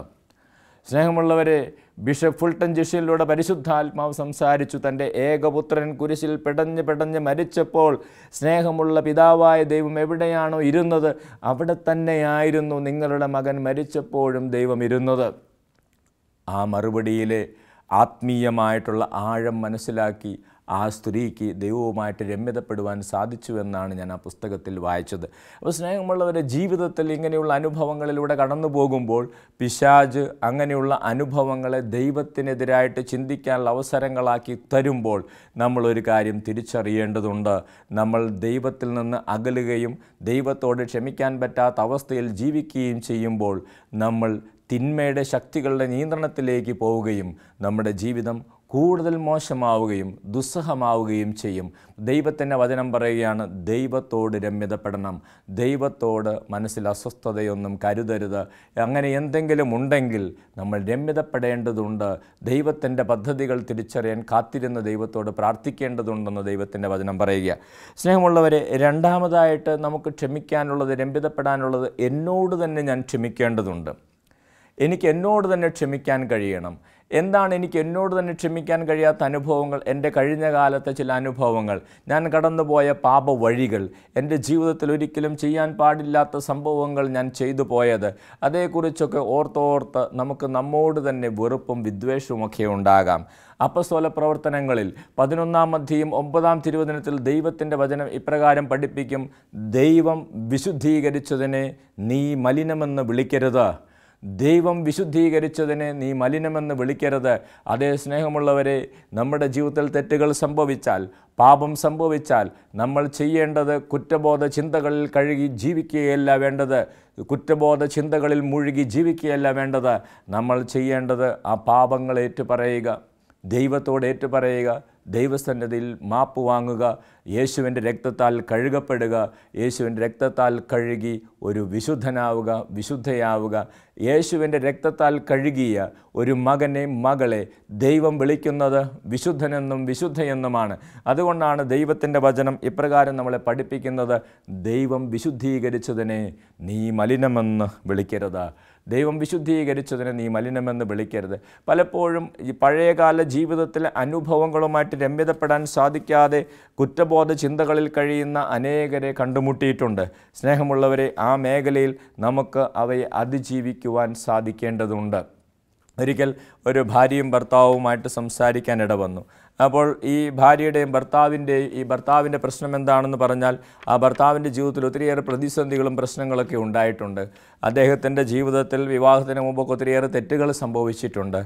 [SPEAKER 1] സ്നേഹമുള്ളവരെ ബിഷപ്പ് ഫുൾട്ടൻ ജിഷിലൂടെ പരിശുദ്ധാത്മാവ് സംസാരിച്ചു തൻ്റെ ഏകപുത്രൻ കുരിശിൽ പെടഞ്ഞ് പെടഞ്ഞ് മരിച്ചപ്പോൾ സ്നേഹമുള്ള പിതാവായ ദൈവം എവിടെയാണോ ഇരുന്നത് അവിടെ തന്നെയായിരുന്നു നിങ്ങളുടെ മകൻ മരിച്ചപ്പോഴും ദൈവം ഇരുന്നത് ആ മറുപടിയിലെ ആത്മീയമായിട്ടുള്ള ആഴം മനസ്സിലാക്കി ആ സ്ത്രീക്ക് ദൈവവുമായിട്ട് രമ്യതപ്പെടുവാൻ സാധിച്ചു എന്നാണ് ഞാൻ ആ പുസ്തകത്തിൽ വായിച്ചത് അപ്പോൾ സ്നേഹമുള്ളവരെ ജീവിതത്തിൽ ഇങ്ങനെയുള്ള അനുഭവങ്ങളിലൂടെ കടന്നു പോകുമ്പോൾ പിശാജ് അങ്ങനെയുള്ള അനുഭവങ്ങളെ ദൈവത്തിനെതിരായിട്ട് ചിന്തിക്കാനുള്ള അവസരങ്ങളാക്കി തരുമ്പോൾ നമ്മളൊരു കാര്യം തിരിച്ചറിയേണ്ടതുണ്ട് നമ്മൾ ദൈവത്തിൽ നിന്ന് അകലുകയും ദൈവത്തോട് ക്ഷമിക്കാൻ പറ്റാത്ത അവസ്ഥയിൽ ജീവിക്കുകയും ചെയ്യുമ്പോൾ നമ്മൾ തിന്മയുടെ ശക്തികളുടെ നിയന്ത്രണത്തിലേക്ക് പോവുകയും നമ്മുടെ ജീവിതം കൂടുതൽ മോശമാവുകയും ദുസ്സഹമാവുകയും ചെയ്യും ദൈവത്തിൻ്റെ വചനം പറയുകയാണ് ദൈവത്തോട് രമ്യതപ്പെടണം ദൈവത്തോട് മനസ്സിൽ അസ്വസ്ഥതയൊന്നും കരുതരുത് അങ്ങനെ എന്തെങ്കിലും ഉണ്ടെങ്കിൽ നമ്മൾ രമ്യതപ്പെടേണ്ടതുണ്ട് ദൈവത്തിൻ്റെ പദ്ധതികൾ തിരിച്ചറിയാൻ കാത്തിരുന്ന ദൈവത്തോട് പ്രാർത്ഥിക്കേണ്ടതുണ്ടെന്ന് ദൈവത്തിൻ്റെ വചനം പറയുക സ്നേഹമുള്ളവരെ രണ്ടാമതായിട്ട് നമുക്ക് ക്ഷമിക്കാനുള്ളത് രമ്യതപ്പെടാനുള്ളത് എന്നോട് തന്നെ ഞാൻ ക്ഷമിക്കേണ്ടതുണ്ട് എനിക്ക് എന്നോട് തന്നെ ക്ഷമിക്കാൻ കഴിയണം എന്താണ് എനിക്ക് എന്നോട് തന്നെ ക്ഷമിക്കാൻ കഴിയാത്ത അനുഭവങ്ങൾ എൻ്റെ കഴിഞ്ഞ കാലത്തെ ചില അനുഭവങ്ങൾ ഞാൻ കടന്നുപോയ പാപ വഴികൾ എൻ്റെ ജീവിതത്തിൽ ഒരിക്കലും ചെയ്യാൻ പാടില്ലാത്ത സംഭവങ്ങൾ ഞാൻ ചെയ്തു പോയത് അതേക്കുറിച്ചൊക്കെ ഓർത്തോർത്ത് നമുക്ക് നമ്മോട് തന്നെ വെറുപ്പും വിദ്വേഷവുമൊക്കെ ഉണ്ടാകാം അപ്പസ്തോല പ്രവർത്തനങ്ങളിൽ പതിനൊന്നാം അധ്യയം ഒമ്പതാം തിരുവചനത്തിൽ ദൈവത്തിൻ്റെ വചനം ഇപ്രകാരം പഠിപ്പിക്കും ദൈവം വിശുദ്ധീകരിച്ചതിനെ നീ മലിനമെന്ന് വിളിക്കരുത് ദൈവം വിശുദ്ധീകരിച്ചതിനെ നീ മലിനമെന്ന് വിളിക്കരുത് അതേ സ്നേഹമുള്ളവരെ നമ്മുടെ ജീവിതത്തിൽ തെറ്റുകൾ സംഭവിച്ചാൽ പാപം സംഭവിച്ചാൽ നമ്മൾ ചെയ്യേണ്ടത് കുറ്റബോധ ചിന്തകളിൽ കഴുകി ജീവിക്കുകയല്ല വേണ്ടത് കുറ്റബോധ ചിന്തകളിൽ മുഴുകി ജീവിക്കുകയല്ല വേണ്ടത് നമ്മൾ ചെയ്യേണ്ടത് ആ പാപങ്ങൾ ഏറ്റുപറയുക ദൈവത്തോട് ഏറ്റുപറയുക ദൈവസന്നതിയിൽ മാപ്പ് വാങ്ങുക യേശുവിൻ്റെ രക്തത്താൽ കഴുകപ്പെടുക യേശുവിൻ്റെ രക്തത്താൽ കഴുകി ഒരു വിശുദ്ധനാവുക വിശുദ്ധയാവുക യേശുവിൻ്റെ രക്തത്താൽ കഴുകിയ ഒരു മകനെ മകളെ ദൈവം വിളിക്കുന്നത് വിശുദ്ധനെന്നും വിശുദ്ധയെന്നുമാണ് അതുകൊണ്ടാണ് ദൈവത്തിൻ്റെ വചനം ഇപ്രകാരം നമ്മളെ പഠിപ്പിക്കുന്നത് ദൈവം വിശുദ്ധീകരിച്ചതിനെ നീ മലിനമെന്ന് വിളിക്കരുത് ദൈവം വിശുദ്ധീകരിച്ചതിനെ നീ മലിനമെന്ന് വിളിക്കരുത് പലപ്പോഴും ഈ പഴയകാല ജീവിതത്തിലെ അനുഭവങ്ങളുമായിട്ട് രമ്യതപ്പെടാൻ സാധിക്കാതെ കുറ്റബോധ ചിന്തകളിൽ കഴിയുന്ന അനേകരെ കണ്ടുമുട്ടിയിട്ടുണ്ട് സ്നേഹമുള്ളവരെ ആ മേഖലയിൽ നമുക്ക് അവയെ അതിജീവിക്കുവാൻ സാധിക്കേണ്ടതുണ്ട് ഒരിക്കൽ ഒരു ഭാര്യയും ഭർത്താവുമായിട്ട് സംസാരിക്കാൻ ഇടവന്നു അപ്പോൾ ഈ ഭാര്യയുടെയും ഭർത്താവിൻ്റെയും ഈ ഭർത്താവിൻ്റെ പ്രശ്നം എന്താണെന്ന് പറഞ്ഞാൽ ആ ഭർത്താവിൻ്റെ ജീവിതത്തിൽ ഒത്തിരിയേറെ പ്രതിസന്ധികളും പ്രശ്നങ്ങളൊക്കെ ഉണ്ടായിട്ടുണ്ട് അദ്ദേഹത്തിൻ്റെ ജീവിതത്തിൽ വിവാഹത്തിന് മുമ്പൊക്കെ ഒത്തിരിയേറെ തെറ്റുകൾ സംഭവിച്ചിട്ടുണ്ട്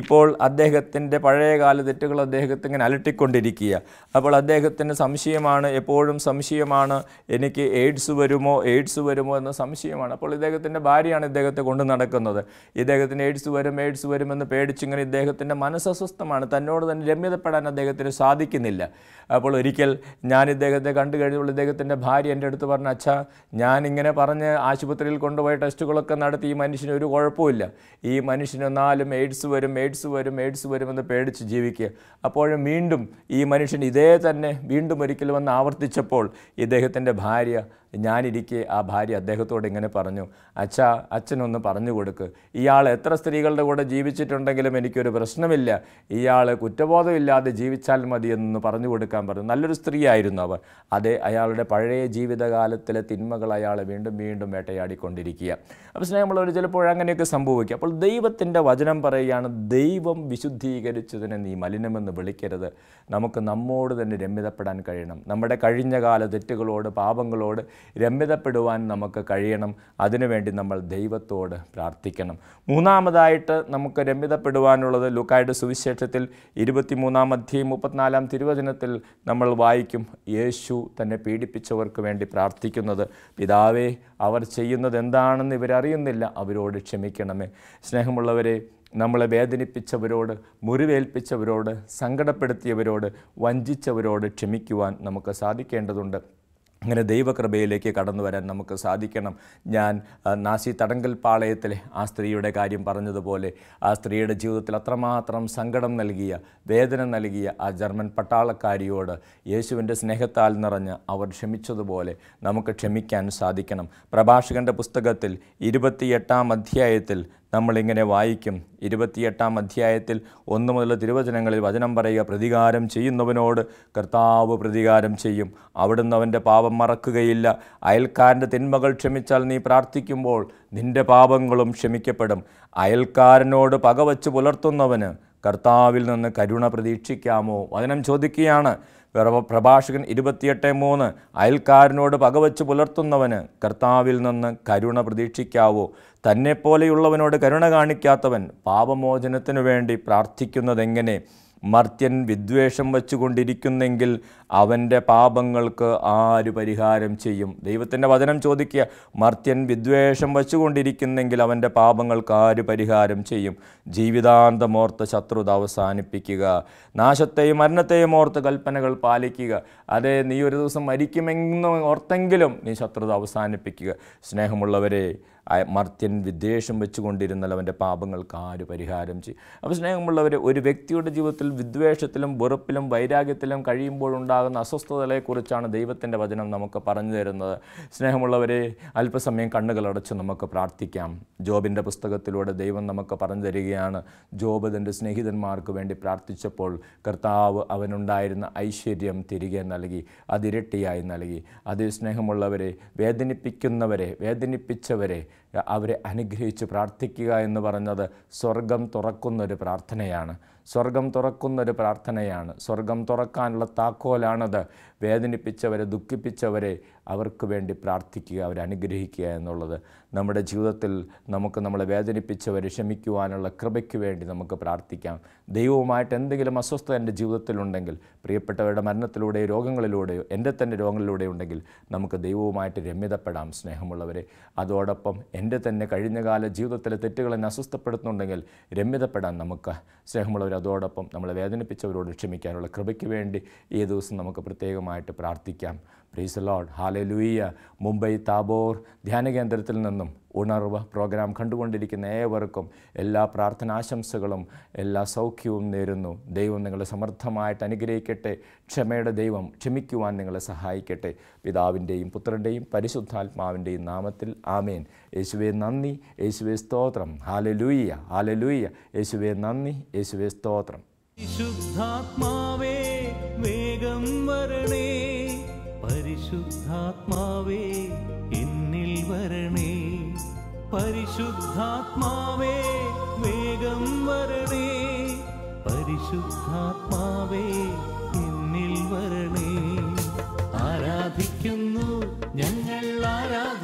[SPEAKER 1] ഇപ്പോൾ അദ്ദേഹത്തിൻ്റെ പഴയകാല തെറ്റുകൾ അദ്ദേഹത്തെ ഇങ്ങനെ അലട്ടിക്കൊണ്ടിരിക്കുക അപ്പോൾ അദ്ദേഹത്തിന് സംശയമാണ് എപ്പോഴും സംശയമാണ് എനിക്ക് എയ്ഡ്സ് വരുമോ എയ്ഡ്സ് വരുമോ എന്ന സംശയമാണ് അപ്പോൾ ഇദ്ദേഹത്തിൻ്റെ ഭാര്യയാണ് ഇദ്ദേഹത്തെ കൊണ്ടു നടക്കുന്നത് ഇദ്ദേഹത്തിന് എയ്ഡ്സ് വരും എയ്ഡ്സ് വരുമെന്ന് പേടിച്ചിങ്ങനെ ഇദ്ദേഹത്തിൻ്റെ മനസ്സസ്വസ്ഥമാണ് തന്നോട് തന്നെ രമ്യതപ്പെടാൻ കീഴടങ്ങാൻ അദ്ദേഹത്തിന് സാധിക്കുന്നില്ല അപ്പോൾ ഒരിക്കൽ ഞാൻ ഇദ്ദേഹത്തെ കണ്ടു കഴിഞ്ഞപ്പോൾ ഇദ്ദേഹത്തിൻ്റെ ഭാര്യ എൻ്റെ അടുത്ത് പറഞ്ഞ അച്ഛാ ഞാനിങ്ങനെ പറഞ്ഞ് ആശുപത്രിയിൽ കൊണ്ടുപോയ ടെസ്റ്റുകളൊക്കെ നടത്തി ഈ മനുഷ്യന് ഒരു കുഴപ്പമില്ല ഈ മനുഷ്യനൊന്നാലും എയ്ഡ്സ് വരും എയ്ഡ്സ് വരും എയ്ഡ്സ് വരുമെന്ന് പേടിച്ച് ജീവിക്കുക അപ്പോഴും വീണ്ടും ഈ മനുഷ്യൻ ഇതേ തന്നെ വീണ്ടും ഒരിക്കൽ വന്ന് ആവർത്തിച്ചപ്പോൾ ഇദ്ദേഹത്തിൻ്റെ ഭാര്യ ഞാനിരിക്കെ ആ ഭാര്യ അദ്ദേഹത്തോട് ഇങ്ങനെ പറഞ്ഞു അച്ഛാ അച്ഛനൊന്ന് പറഞ്ഞു കൊടുക്ക് ഇയാൾ എത്ര സ്ത്രീകളുടെ കൂടെ ജീവിച്ചിട്ടുണ്ടെങ്കിലും എനിക്കൊരു പ്രശ്നമില്ല ഇയാൾ കുറ്റബോധമില്ലാതെ ഇല്ലാതെ ജീവിച്ചാൽ മതി എന്ന് പറഞ്ഞു കൊടുക്കാൻ പറഞ്ഞു നല്ലൊരു സ്ത്രീയായിരുന്നു അവർ അത് അയാളുടെ പഴയ ജീവിതകാലത്തിലെ തിന്മകൾ അയാൾ വീണ്ടും വീണ്ടും വേട്ടയാടിക്കൊണ്ടിരിക്കുക അപ്പോൾ സ്നേഹമുള്ളവർ ചിലപ്പോൾ അങ്ങനെയൊക്കെ സംഭവിക്കുക അപ്പോൾ ദൈവത്തിൻ്റെ വചനം പറയുകയാണ് ദൈവം വിശുദ്ധീകരിച്ചതിനെ നീ മലിനമെന്ന് വിളിക്കരുത് നമുക്ക് നമ്മോട് തന്നെ രമ്യതപ്പെടാൻ കഴിയണം നമ്മുടെ കഴിഞ്ഞകാല തെറ്റുകളോട് പാപങ്ങളോട് രമ്യതപ്പെടുവാൻ നമുക്ക് കഴിയണം അതിനുവേണ്ടി നമ്മൾ ദൈവത്തോട് പ്രാർത്ഥിക്കണം മൂന്നാമതായിട്ട് നമുക്ക് രമ്യതപ്പെടുവാനുള്ളത് ലുക്കായുടെ സുവിശേഷത്തിൽ ഇരുപത്തിമൂന്നാം അധ്യയം മുപ്പത്തിനാലാം തിരുവചനത്തിൽ നമ്മൾ വായിക്കും യേശു തന്നെ പീഡിപ്പിച്ചവർക്ക് വേണ്ടി പ്രാർത്ഥിക്കുന്നത് പിതാവേ അവർ ചെയ്യുന്നത് എന്താണെന്ന് ഇവരറിയുന്നില്ല അവരോട് ക്ഷമിക്കണമേ സ്നേഹമുള്ളവരെ നമ്മളെ വേദനിപ്പിച്ചവരോട് മുറിവേൽപ്പിച്ചവരോട് സങ്കടപ്പെടുത്തിയവരോട് വഞ്ചിച്ചവരോട് ക്ഷമിക്കുവാൻ നമുക്ക് സാധിക്കേണ്ടതുണ്ട് അങ്ങനെ ദൈവകൃപയിലേക്ക് കടന്നു വരാൻ നമുക്ക് സാധിക്കണം ഞാൻ നാസി തടങ്കൽ പാളയത്തിലെ ആ സ്ത്രീയുടെ കാര്യം പറഞ്ഞതുപോലെ ആ സ്ത്രീയുടെ ജീവിതത്തിൽ അത്രമാത്രം സങ്കടം നൽകിയ വേദന നൽകിയ ആ ജർമ്മൻ പട്ടാളക്കാരിയോട് യേശുവിൻ്റെ സ്നേഹത്താൽ നിറഞ്ഞ് അവർ ക്ഷമിച്ചതുപോലെ നമുക്ക് ക്ഷമിക്കാൻ സാധിക്കണം പ്രഭാഷകൻ്റെ പുസ്തകത്തിൽ ഇരുപത്തിയെട്ടാം അധ്യായത്തിൽ നമ്മളിങ്ങനെ വായിക്കും ഇരുപത്തിയെട്ടാം അധ്യായത്തിൽ ഒന്നു മുതൽ തിരുവചനങ്ങളിൽ വചനം പറയുക പ്രതികാരം ചെയ്യുന്നവനോട് കർത്താവ് പ്രതികാരം ചെയ്യും അവിടുന്ന് അവൻ്റെ പാപം മറക്കുകയില്ല അയൽക്കാരൻ്റെ തിന്മകൾ ക്ഷമിച്ചാൽ നീ പ്രാർത്ഥിക്കുമ്പോൾ നിൻ്റെ പാപങ്ങളും ക്ഷമിക്കപ്പെടും അയൽക്കാരനോട് പകവച്ച് പുലർത്തുന്നവന് കർത്താവിൽ നിന്ന് കരുണ പ്രതീക്ഷിക്കാമോ വചനം ചോദിക്കുകയാണ് പ്രഭാഷകൻ ഇരുപത്തിയെട്ട് മൂന്ന് അയൽക്കാരനോട് പകവച്ച് പുലർത്തുന്നവന് കർത്താവിൽ നിന്ന് കരുണ പ്രതീക്ഷിക്കാവോ തന്നെപ്പോലെയുള്ളവനോട് കരുണ കാണിക്കാത്തവൻ പാപമോചനത്തിനു വേണ്ടി പ്രാർത്ഥിക്കുന്നതെങ്ങനെ മർത്യൻ വിദ്വേഷം വച്ചുകൊണ്ടിരിക്കുന്നെങ്കിൽ അവൻ്റെ പാപങ്ങൾക്ക് ആര് പരിഹാരം ചെയ്യും ദൈവത്തിൻ്റെ വചനം ചോദിക്കുക മർത്യൻ വിദ്വേഷം വച്ചുകൊണ്ടിരിക്കുന്നെങ്കിൽ അവൻ്റെ പാപങ്ങൾക്ക് ആര് പരിഹാരം ചെയ്യും ജീവിതാന്തമോർത്ത് ശത്രുത അവസാനിപ്പിക്കുക നാശത്തെയും മരണത്തെയും ഓർത്ത് കൽപ്പനകൾ പാലിക്കുക അതെ നീ ഒരു ദിവസം മരിക്കുമെന്ന് ഓർത്തെങ്കിലും നീ ശത്രുത അവസാനിപ്പിക്കുക സ്നേഹമുള്ളവരെ മർത്യൻ വിദ്വേഷം വെച്ചുകൊണ്ടിരുന്നാൽ അവൻ്റെ പാപങ്ങൾക്ക് ആര് പരിഹാരം ചെയ്യും അപ്പോൾ സ്നേഹമുള്ളവർ ഒരു വ്യക്തിയുടെ ജീവിതത്തിൽ വിദ്വേഷത്തിലും വെറുപ്പിലും വൈരാഗ്യത്തിലും കഴിയുമ്പോഴുണ്ടാകുന്ന അസ്വസ്ഥതകളെക്കുറിച്ചാണ് ദൈവത്തിൻ്റെ വചനം നമുക്ക് പറഞ്ഞു തരുന്നത് സ്നേഹമുള്ളവരെ അല്പസമയം കണ്ണുകളടച്ച് നമുക്ക് പ്രാർത്ഥിക്കാം ജോബിൻ്റെ പുസ്തകത്തിലൂടെ ദൈവം നമുക്ക് പറഞ്ഞു തരികയാണ് ജോബ് തൻ്റെ സ്നേഹിതന്മാർക്ക് വേണ്ടി പ്രാർത്ഥിച്ചപ്പോൾ കർത്താവ് അവനുണ്ടായിരുന്ന ഐശ്വര്യം തിരികെ നൽകി അതിരട്ടിയായി നൽകി അതേ സ്നേഹമുള്ളവരെ വേദനിപ്പിക്കുന്നവരെ വേദനിപ്പിച്ചവരെ അവരെ അനുഗ്രഹിച്ച് പ്രാർത്ഥിക്കുക എന്ന് പറഞ്ഞത് സ്വർഗം തുറക്കുന്നൊരു പ്രാർത്ഥനയാണ് സ്വർഗം തുറക്കുന്നൊരു പ്രാർത്ഥനയാണ് സ്വർഗം തുറക്കാനുള്ള താക്കോലാണത് വേദനിപ്പിച്ചവരെ ദുഃഖിപ്പിച്ചവരെ അവർക്ക് വേണ്ടി പ്രാർത്ഥിക്കുക അവരെ അനുഗ്രഹിക്കുക എന്നുള്ളത് നമ്മുടെ ജീവിതത്തിൽ നമുക്ക് നമ്മളെ വേദനിപ്പിച്ചവരെ ക്ഷമിക്കുവാനുള്ള കൃപയ്ക്ക് വേണ്ടി നമുക്ക് പ്രാർത്ഥിക്കാം ദൈവവുമായിട്ട് എന്തെങ്കിലും അസ്വസ്ഥ എൻ്റെ ജീവിതത്തിലുണ്ടെങ്കിൽ പ്രിയപ്പെട്ടവരുടെ മരണത്തിലൂടെയോ രോഗങ്ങളിലൂടെയോ എൻ്റെ തന്നെ രോഗങ്ങളിലൂടെ ഉണ്ടെങ്കിൽ നമുക്ക് ദൈവവുമായിട്ട് രമ്യതപ്പെടാം സ്നേഹമുള്ളവരെ അതോടൊപ്പം എൻ്റെ തന്നെ കഴിഞ്ഞകാല ജീവിതത്തിലെ തെറ്റുകളെ അസ്വസ്ഥപ്പെടുത്തുന്നുണ്ടെങ്കിൽ രമ്യതപ്പെടാൻ നമുക്ക് സ്നേഹമുള്ളവർ അതോടൊപ്പം നമ്മളെ വേദനിപ്പിച്ചവരോട് ക്ഷമിക്കാനുള്ള കൃപയ്ക്ക് വേണ്ടി ഈ ദിവസം നമുക്ക് പ്രത്യേകമായിട്ട് പ്രാർത്ഥിക്കാം praise lord hallelujah Mumbai Tabor ധ്യാന കേന്ദ്രത്തിൽ നിന്നും ഉണർവ് പ്രോഗ്രാം കണ്ടുകൊണ്ടിരിക്കുന്ന ഏവർക്കും എല്ലാ പ്രാർത്ഥനാശംസകളും എല്ലാ സൗഖ്യവും നേരുന്നു ദൈവം നിങ്ങളെ സമർത്ഥമായിട്ട് അനുഗ്രഹിക്കട്ടെ ക്ഷമയുടെ ദൈവം ക്ഷമിക്കുവാൻ നിങ്ങളെ സഹായിക്കട്ടെ പിതാവിൻ്റെയും പുത്രൻ്റെയും പരിശുദ്ധാത്മാവിൻ്റെയും നാമത്തിൽ ആമേൻ യേശുവെ നന്ദി യേശുവെ സ്തോത്രം ഹാലലൂയ ഹാലലൂയ യേശുവെ നന്ദി യേശുവെ സ്തോത്രം ശുദ്ധാത്മാവേ വേഗം വരണേ പരിശുദ്ധാത്മാവേ എന്നിൽ വരണേ പരിശുദ്ധാത്മാവേ വേഗം വരണേ പരിശുദ്ധാത്മാവേ എന്നിൽ വരണേ ആരാധിക്കുന്നു ഞങ്ങൾ ആരാധ